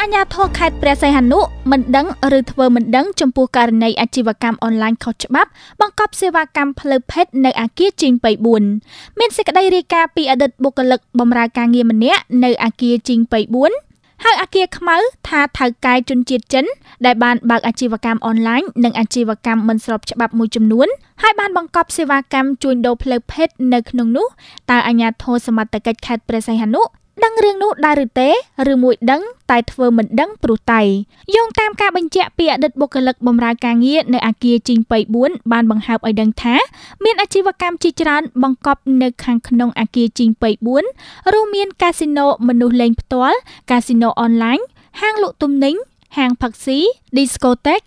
អាជ្ញាធរខេត្តព្រះសីហនុមិនដឹងឬធ្វើមិនដឹងចំពោះករណីអាជីវកម្មអនឡាញខុសច្បាប់បង្កប់សេវាកម្មផ្លូវភេទនៅអាគារជីង24មានសេចក្តីរាយការណ៍ពីអតីតបុគ្គលិកបម្រើការងារម្នាក់នៅអាគារជីង24ហើយអាគារខ្មៅថាថៅកែជនជាតិចិន ដែលបានបើកអាជីវកម្មអនឡាញនិងអាជីវកម្មមិនស្របច្បាប់មួយចំនួន ហើយបានបង្កប់សេវាកម្មជួញដូរផ្លូវភេទនៅក្នុងនោះតើអាជ្ញាធរសមត្ថកិច្ចខេត្តព្រះសីហនុដឹងរឿងនោះដែរឬទេឬមួយដឹង តែធ្វើមិនដឹងព្រោះតែយោងតាមការបញ្ជាក់ពីអតីតបុគ្គលិកបម្រើការងារនៅអាគារជីងប៉ៃ4បានបង្ហើបឲ្យដឹងថា មានអាជីវកម្មជាច្រើនបង្កប់នៅខាងក្នុងអាគារជីងប៉ៃ4រួមមានកាស៊ីណូមនុស្សលេង ផ្ទាល់កាស៊ីណូអនឡាញហាងលក់ទំនិញហាងផឹកស៊ី discotheque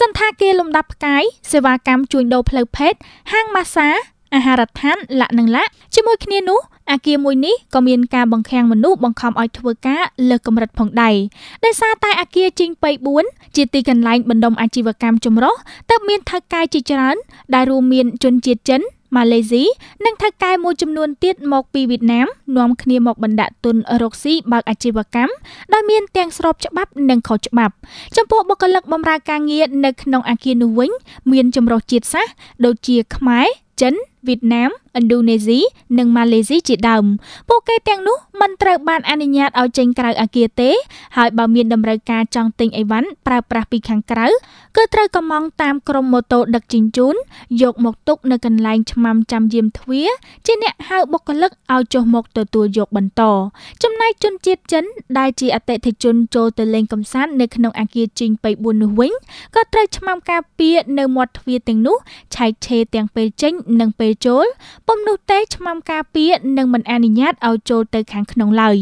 សន្តាគារលំដាប់ផ្កាយសេវាកម្មជួញដូរផ្លូវភេទហាងម៉ាស្សាអាហារដ្ឋានលក្ខនឹងលក្ខជាមួយគ្នានោះអាគារមួយនេះក៏មានការបង្ខាំងមនុស្សបង្ខំឲ្យធ្វើការលើកម្រិតផងដែរដោយសារតែអាគារជីងពេក4ជាទីកន្លែងបណ្ដុំអាជីវកម្មចម្រុះតើមានថៅកែជាច្រើន ដែលរួមមានជនជាតិចិនម៉ាឡេស៊ីនិងថៅកែមួយចំនួនទៀតមកពីវៀតណាមនាំគ្នាមកបណ្ដាក់ទុនរកស៊ីបើកអាជីវកម្មដោយមានទាំងស្របច្បាប់និងខុសច្បាប់ ចំពោះបុគ្គលិកបម្រើការងារនៅក្នុងអាគារនោះវិញមានចម្រុះជាតិសាសន៍ដូចជាខ្មែរចិន Việt Nam ឥណ្ឌូនេស៊ីនិងម៉ាឡេស៊ីជាដើមពួកគេទាំងនោះមិនត្រូវបានអនុញ្ញាតឲ្យចេញក្រៅអាគារទេហើយបើមានតម្រូវការចង់ទិញអីវ៉ាន់ប្រើប្រាស់ពីខាងក្រៅគឺត្រូវកម្មង់តាមក្រុមម៉ូតូដឹកជញ្ជូនយកមកទុកនៅកន្លែងឆ្មាំចាំយាមទ្វារជាអ្នកហៅបុគ្គលិកឲ្យចុះមកទទួលយកបន្តចំណែកជនជាតិចិនដែលជាអតិថិជនចូលទៅលេងកំសាន្តនៅក្នុងអាគារជីងប៉ៃ4នោះវិញក៏ត្រូវឆ្មាំការពារនៅមាត់ទ្វារទាំងនោះឆែកឆេរទាំងពេលចេញ និងពេលចូលពុំនោះទេឆ្មាំការពារនឹងមិនអនុញ្ញាតឲ្យចូលទៅខាងក្នុងឡើយ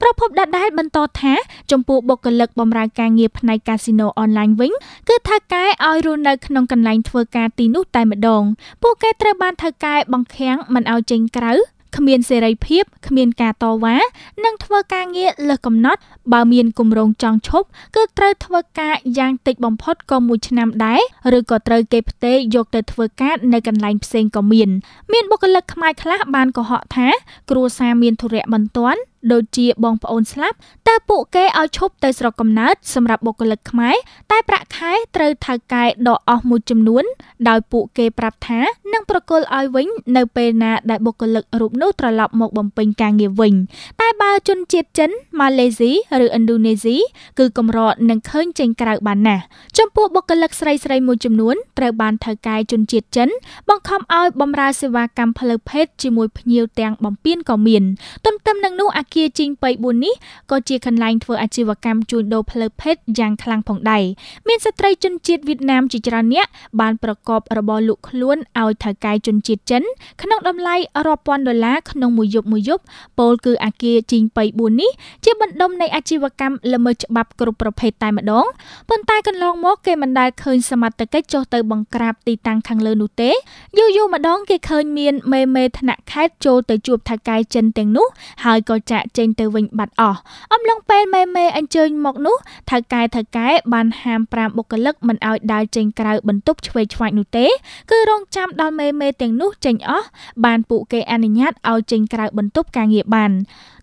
ប្រពន្ធដដែលបន្តថា ចំពោះបុគ្គលិកបម្រើការងារផ្នែកកាស៊ីណូអនឡាញវិញគឺថៅកែឲ្យរស់នៅក្នុងកន្លែងធ្វើការទីនោះតែម្ដង ពួកគេត្រូវបានថៅកែបង្ខាំងមិនឲ្យចេញក្រៅគ្មានសេរីភាពគ្មានការតវ៉ានិងធ្វើការងារលើសកំណត់បើមានគម្រោងចង់ឈប់គឺត្រូវធ្វើការយ៉ាងតិចបំផុតក៏មួយឆ្នាំដែរឬក៏ត្រូវគេផ្ទេរយកទៅធ្វើការនៅកន្លែងផ្សេងក៏មាន មានបុគ្គលិកខ្មែរខ្លះបានកុហកថាគ្រួសារមានធុរៈបន្ទាន់ដូចជាបងប្អូនស្លាប់តើពួកគេឲ្យឈប់ទៅស្រុកកំណើតសម្រាប់បុគ្គលិកខ្មែរតែប្រាក់ខែត្រូវថៅកែដកអស់មួយចំនួន ដោយពួកគេប្រាប់ថានឹងប្រគល់ឲ្យវិញនៅពេលណាដែលបុគ្គលិករូបនោះត្រឡប់មកបំពេញការងារវិញ តែបើជនជាតិចិនម៉ាឡេស៊ីឬឥណ្ឌូនេស៊ីគឺកម្រនឹងឃើញចេញក្រៅបានណាស់ចំពោះបុគ្គលិកស្រីស្រីមួយចំនួនត្រូវបានថៅកែជនជាតិចិនបង្ខំឲ្យបម្រើសេវាកម្មផ្លូវភេទជាមួយភ្ញៀវទាំងបំពេញក៏មានទន្ទទឹមនឹងនោះអាគារជីងប៉ៃ4នេះក៏ជាកន្លែងធ្វើអាជីវកម្មជួញដូរផ្លូវភេទយ៉ាងខ្លាំងផងដែរមានស្ត្រីជនជាតិវៀតណាមជាច្រើននាក់បានប្រកបរបរលក់ខ្លួនឲ្យថៅកែជនជាតិចិនក្នុងតម្លៃរាប់ពាន់ដុល្លារក្នុងមួយយប់មួយយប់ពោលគឺអាគារជីងប៉ៃ4នេះជាបណ្ដុំនៃអាជីវកម្មល្មើសច្បាប់គ្រប់ប្រភេទតែម្ដងប៉ុន្តែកន្លងមកគេមិនដែលឃើញសមត្ថកិច្ចចុះទៅបង្ក្រាបទីតាំងខាងលើនោះទេយូរយូរម្ដងគេឃើញមានមេមេថ្នាក់ខេត្តចូលទៅជួបថៅកែចិនទាំងនោះហើយក៏ចាក់ចេញទៅវិញបាត់អស់អំឡុងពេលមេមេអញ្ជើញមកនោះថៅកែថៅកែបានហាម5បុគ្គលិកមិនឲ្យដើរចេញក្រៅបន្ទប់ឆ្វេងឆ្វាច់នោះទេគឺរងចាំដល់មេមេទាំងនោះចេញអស់បានពួកគេអនុញ្ញាតឲ្យចេញក្រៅបន្ទប់ការងារបាន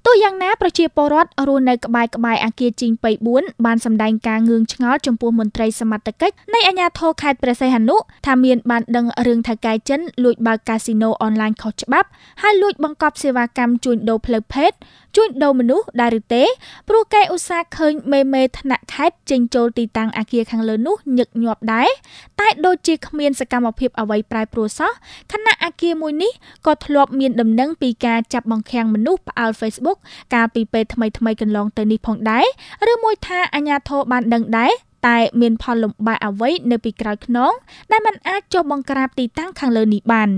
ទោះយ៉ាងណាប្រជាពលរដ្ឋរស់នៅក្បែរក្បែរអគារជីងប៉ៃ4បានសម្ដែងការងឿងឆ្ងល់ចំពោះមន្ត្រីសមត្ថកិច្ចនៃអាជ្ញាធរខេត្តព្រះសីហនុថាមានបានដឹងរឿងថៅកែចិនលួចបើកកាស៊ីណូអនឡាញខុសច្បាប់ហើយលួចបង្កប់សេវាកម្មជួញដូរផ្លូវភេទជួញដូរមនុស្សដែរឬទេព្រោះគេឧស្សាហ៍ឃើញមេមេថ្នាក់ខេត្តចេញចូលទីតាំងអាគារខាងលើនោះញឹកញាប់ដែរតែដូចជាគ្មានសកម្មភាពអ្វីប្រែប្រួលសោះខណៈអាគារមួយនេះក៏ធ្លាប់មានដំណឹងពីការចាប់បង្ខាំងមនុស្សផ្អើល Facebook កាលពីពេលថ្មីៗកន្លងទៅនេះផងដែរឬមួយថាអាញាធរបានដឹងដែរតែមានផលលំបាកអ្វីនៅពីក្រោយខ្នងដែលมันអាចចុះបង្ក្រាបទីតាំងខាងលើនេះបាន។